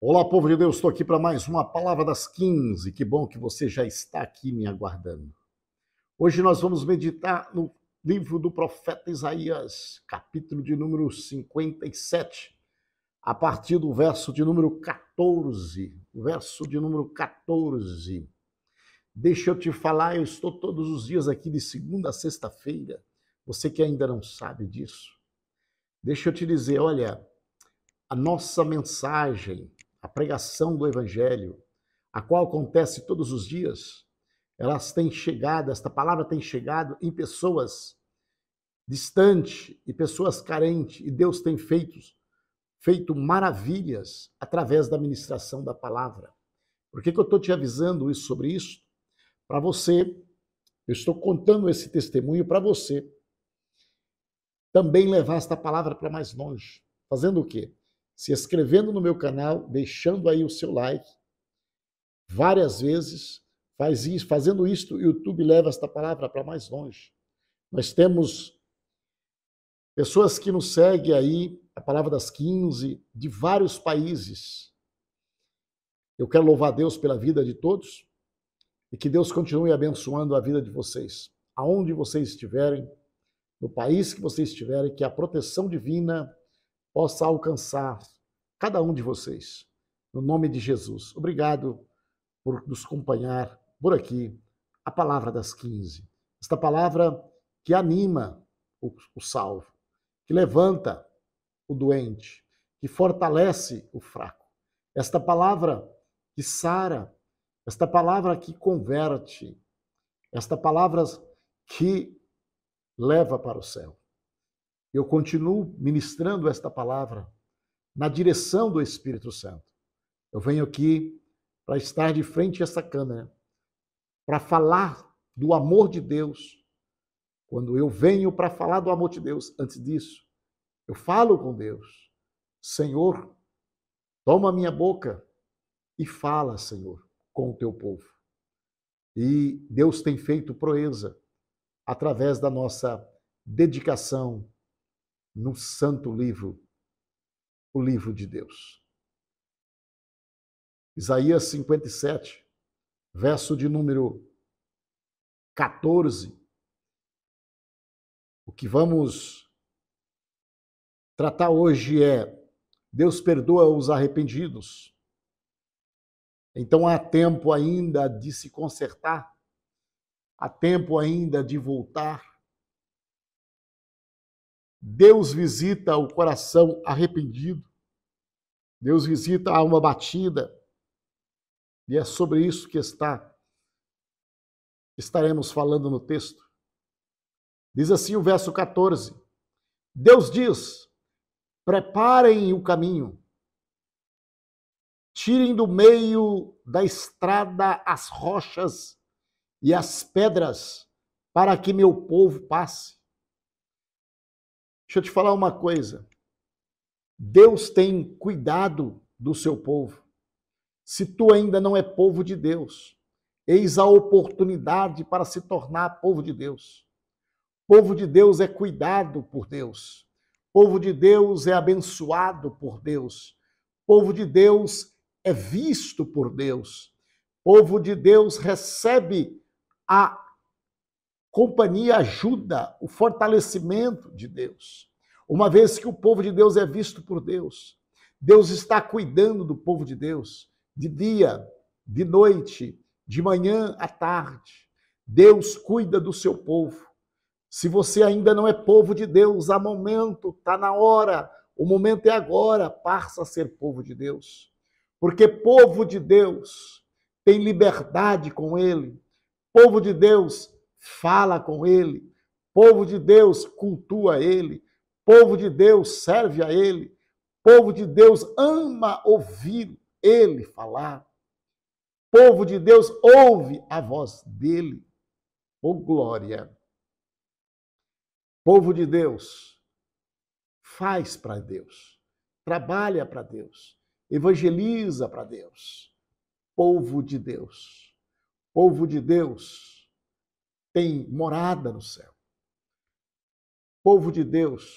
Olá, povo de Deus, estou aqui para mais uma Palavra das 15. Que bom que você já está aqui me aguardando. Hoje nós vamos meditar no livro do profeta Isaías, capítulo de número 57, a partir do verso de número 14. Verso de número 14. Deixa eu te falar, eu estou todos os dias aqui de segunda a sexta-feira. Você que ainda não sabe disso. Deixa eu te dizer, olha, a nossa mensagem, a pregação do evangelho, a qual acontece todos os dias, elas têm chegado, esta palavra tem chegado em pessoas distantes e pessoas carentes, e Deus tem feito, feito maravilhas através da ministração da palavra. Por que, que eu estou te avisando isso, sobre isso? para você, eu estou contando esse testemunho para você também levar esta palavra para mais longe. Fazendo o quê? Se inscrevendo no meu canal, deixando aí o seu like. Várias vezes, faz isso, fazendo isto, o YouTube leva esta palavra para mais longe. Nós temos pessoas que nos seguem aí, a palavra das 15, de vários países. Eu quero louvar a Deus pela vida de todos, e que Deus continue abençoando a vida de vocês, aonde vocês estiverem, no país que vocês estiverem, que a proteção divina possa alcançar cada um de vocês. No nome de Jesus. Obrigado por nos acompanhar por aqui. A palavra das 15. Esta palavra que anima o, o salvo, que levanta o doente, que fortalece o fraco. Esta palavra que sara esta palavra que converte, esta palavra que leva para o céu. Eu continuo ministrando esta palavra na direção do Espírito Santo. Eu venho aqui para estar de frente a essa câmera, para falar do amor de Deus. Quando eu venho para falar do amor de Deus, antes disso, eu falo com Deus. Senhor, toma minha boca e fala, Senhor com o teu povo. E Deus tem feito proeza através da nossa dedicação no santo livro, o livro de Deus. Isaías 57, verso de número 14. O que vamos tratar hoje é Deus perdoa os arrependidos. Então há tempo ainda de se consertar, há tempo ainda de voltar. Deus visita o coração arrependido, Deus visita a alma batida, e é sobre isso que está estaremos falando no texto. Diz assim o verso 14: Deus diz: Preparem o caminho, Tirem do meio da estrada as rochas e as pedras, para que meu povo passe. Deixa eu te falar uma coisa. Deus tem cuidado do seu povo. Se tu ainda não é povo de Deus, eis a oportunidade para se tornar povo de Deus. Povo de Deus é cuidado por Deus. Povo de Deus é abençoado por Deus. Povo de Deus é visto por Deus. povo de Deus recebe a companhia, ajuda, o fortalecimento de Deus. Uma vez que o povo de Deus é visto por Deus, Deus está cuidando do povo de Deus de dia, de noite, de manhã à tarde. Deus cuida do seu povo. Se você ainda não é povo de Deus, há momento, está na hora, o momento é agora, passa a ser povo de Deus. Porque povo de Deus tem liberdade com ele, povo de Deus fala com ele, povo de Deus cultua ele, povo de Deus serve a ele, povo de Deus ama ouvir ele falar. Povo de Deus ouve a voz dele. Oh glória. Povo de Deus, faz para Deus, trabalha para Deus evangeliza para Deus. Povo de Deus. Povo de Deus tem morada no céu. Povo de Deus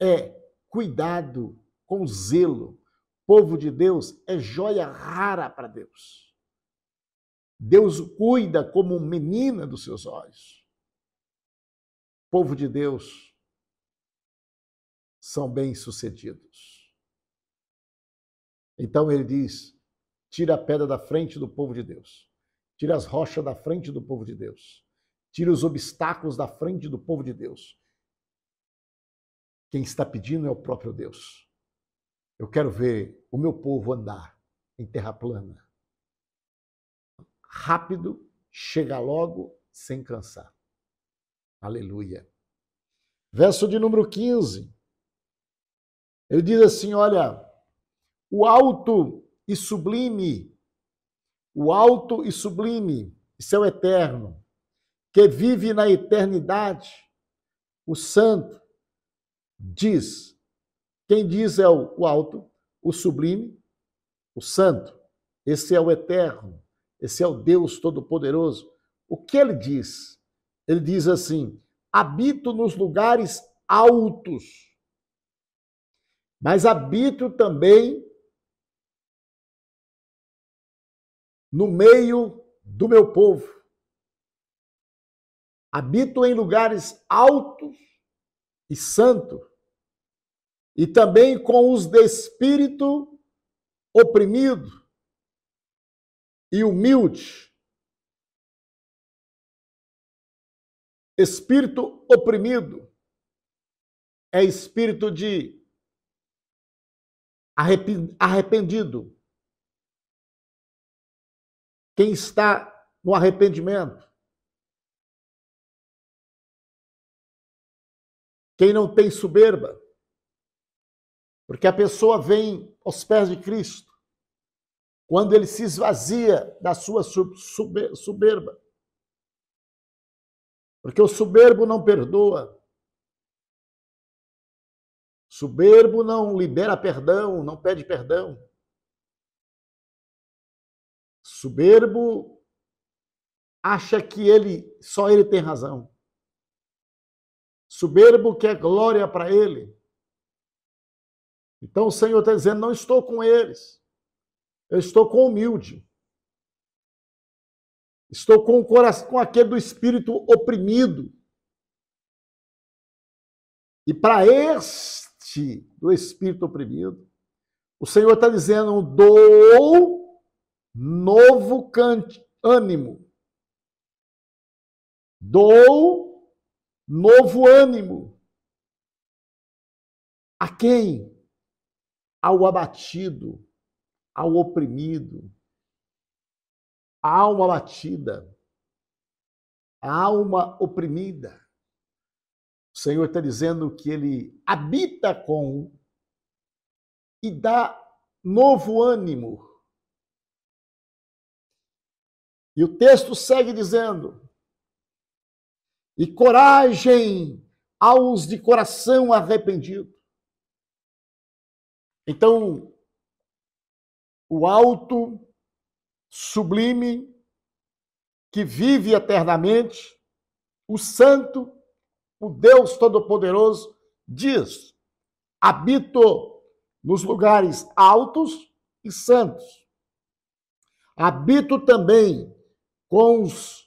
é cuidado com zelo. Povo de Deus é joia rara para Deus. Deus o cuida como menina dos seus olhos. Povo de Deus são bem-sucedidos. Então ele diz: tira a pedra da frente do povo de Deus, tira as rochas da frente do povo de Deus, tira os obstáculos da frente do povo de Deus. Quem está pedindo é o próprio Deus. Eu quero ver o meu povo andar em terra plana. Rápido, chega logo, sem cansar. Aleluia. Verso de número 15. Ele diz assim: Olha, o alto e sublime, o alto e sublime, seu é eterno, que vive na eternidade, o santo, diz. Quem diz é o alto, o sublime, o santo. Esse é o eterno, esse é o Deus Todo-Poderoso. O que ele diz? Ele diz assim: habito nos lugares altos, mas habito também no meio do meu povo. Habito em lugares altos e santos, e também com os de espírito oprimido e humilde. Espírito oprimido é espírito de arrependido, quem está no arrependimento, quem não tem soberba, porque a pessoa vem aos pés de Cristo quando ele se esvazia da sua soberba. Porque o soberbo não perdoa. Soberbo não libera perdão, não pede perdão soberbo acha que ele só ele tem razão. Soberbo quer glória para ele. Então o Senhor está dizendo: não estou com eles, eu estou com o humilde. Estou com o coração, com aquele do espírito oprimido. E para este do espírito oprimido, o Senhor está dizendo: dou novo ânimo. Dou novo ânimo. A quem? Ao abatido, ao oprimido, a alma abatida, a alma oprimida. O Senhor está dizendo que ele habita com e dá novo ânimo e o texto segue dizendo: E coragem aos de coração arrependido. Então, o alto, sublime, que vive eternamente, o santo, o Deus Todo-Poderoso, diz: habito nos lugares altos e santos. Habito também com os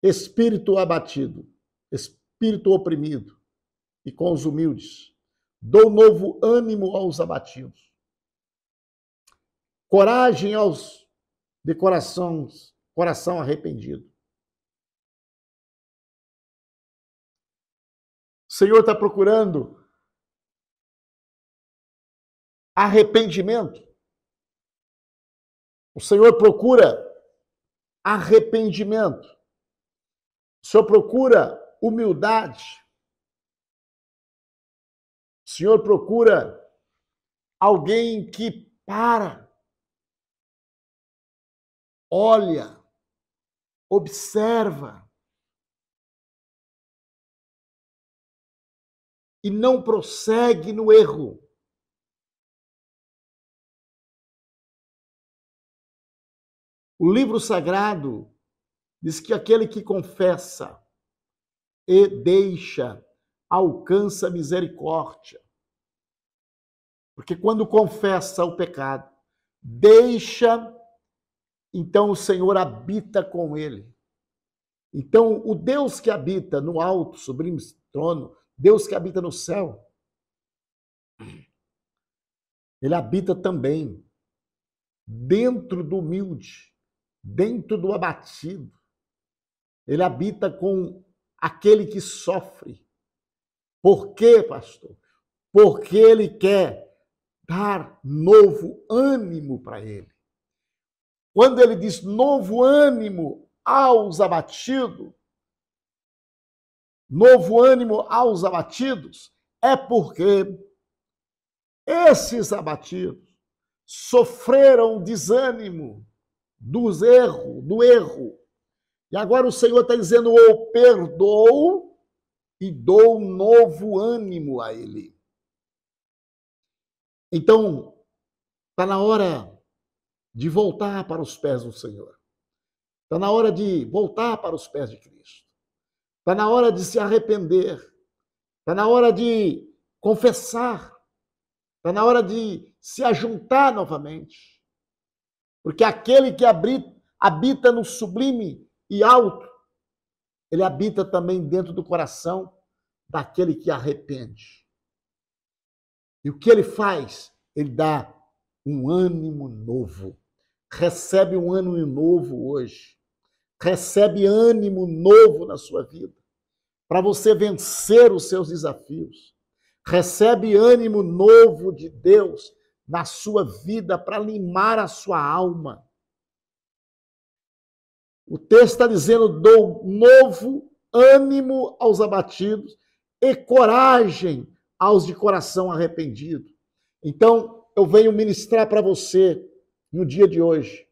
espírito abatido, espírito oprimido e com os humildes. Dou novo ânimo aos abatidos. Coragem aos de coração, coração arrependido. O Senhor está procurando arrependimento. O Senhor procura arrependimento. O senhor procura humildade. O senhor procura alguém que para, olha, observa e não prossegue no erro. O livro sagrado diz que aquele que confessa e deixa alcança misericórdia. Porque quando confessa o pecado, deixa, então o Senhor habita com ele. Então, o Deus que habita no alto, sublime trono, Deus que habita no céu, ele habita também dentro do humilde dentro do abatido. Ele habita com aquele que sofre. Por quê, pastor? Porque ele quer dar novo ânimo para ele. Quando ele diz novo ânimo aos abatidos, novo ânimo aos abatidos, é porque esses abatidos sofreram desânimo, dos erros, do erro. E agora o Senhor está dizendo: o perdoou e dou um novo ânimo a ele. Então, está na hora de voltar para os pés do Senhor. Está na hora de voltar para os pés de Cristo. Está na hora de se arrepender. Está na hora de confessar. Está na hora de se ajuntar novamente. Porque aquele que habita no sublime e alto, ele habita também dentro do coração daquele que arrepende. E o que ele faz? Ele dá um ânimo novo. Recebe um ânimo novo hoje. Recebe ânimo novo na sua vida. Para você vencer os seus desafios. Recebe ânimo novo de Deus na sua vida para limar a sua alma. O texto está dizendo: dou novo ânimo aos abatidos e coragem aos de coração arrependido. Então, eu venho ministrar para você no dia de hoje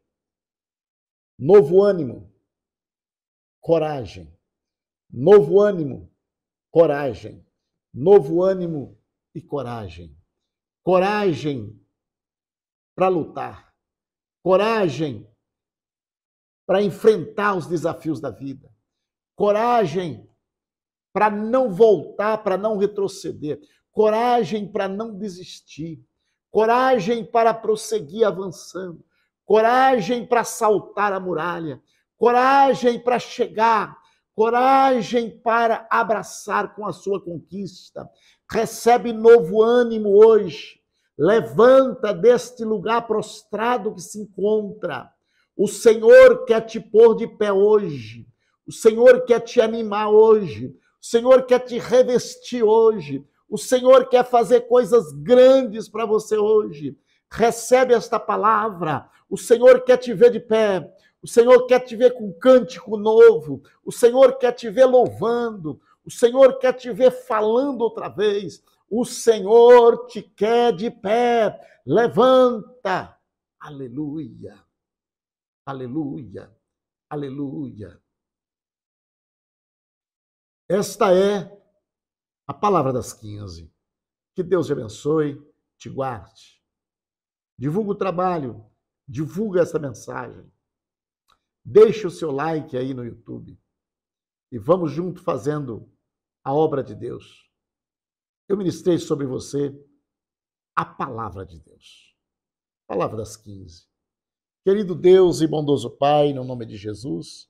novo ânimo, coragem. Novo ânimo, coragem. Novo ânimo e coragem. Coragem para lutar, coragem para enfrentar os desafios da vida, coragem para não voltar, para não retroceder, coragem para não desistir, coragem para prosseguir avançando, coragem para saltar a muralha, coragem para chegar, coragem para abraçar com a sua conquista. Recebe novo ânimo hoje Levanta deste lugar prostrado que se encontra. O Senhor quer te pôr de pé hoje. O Senhor quer te animar hoje. O Senhor quer te revestir hoje. O Senhor quer fazer coisas grandes para você hoje. Recebe esta palavra. O Senhor quer te ver de pé. O Senhor quer te ver com um cântico novo. O Senhor quer te ver louvando. O Senhor quer te ver falando outra vez. O Senhor te quer de pé. Levanta. Aleluia. Aleluia. Aleluia. Esta é a palavra das 15. Que Deus te abençoe, te guarde. Divulga o trabalho, divulga essa mensagem. Deixe o seu like aí no YouTube e vamos junto fazendo a obra de Deus. Eu ministrei sobre você a palavra de Deus. Palavra das 15. Querido Deus e bondoso Pai, no nome de Jesus,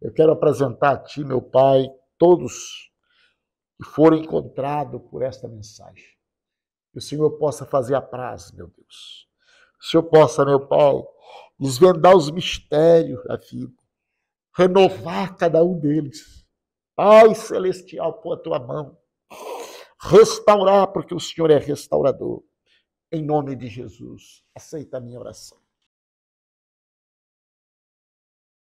eu quero apresentar a Ti, meu Pai, todos que foram encontrados por esta mensagem. Que o Senhor possa fazer a praz, meu Deus. Que o Senhor possa, meu Pai, desvendar os mistérios da vida, renovar cada um deles. Pai celestial, põe a tua mão restaurar, porque o Senhor é restaurador. Em nome de Jesus, aceita a minha oração.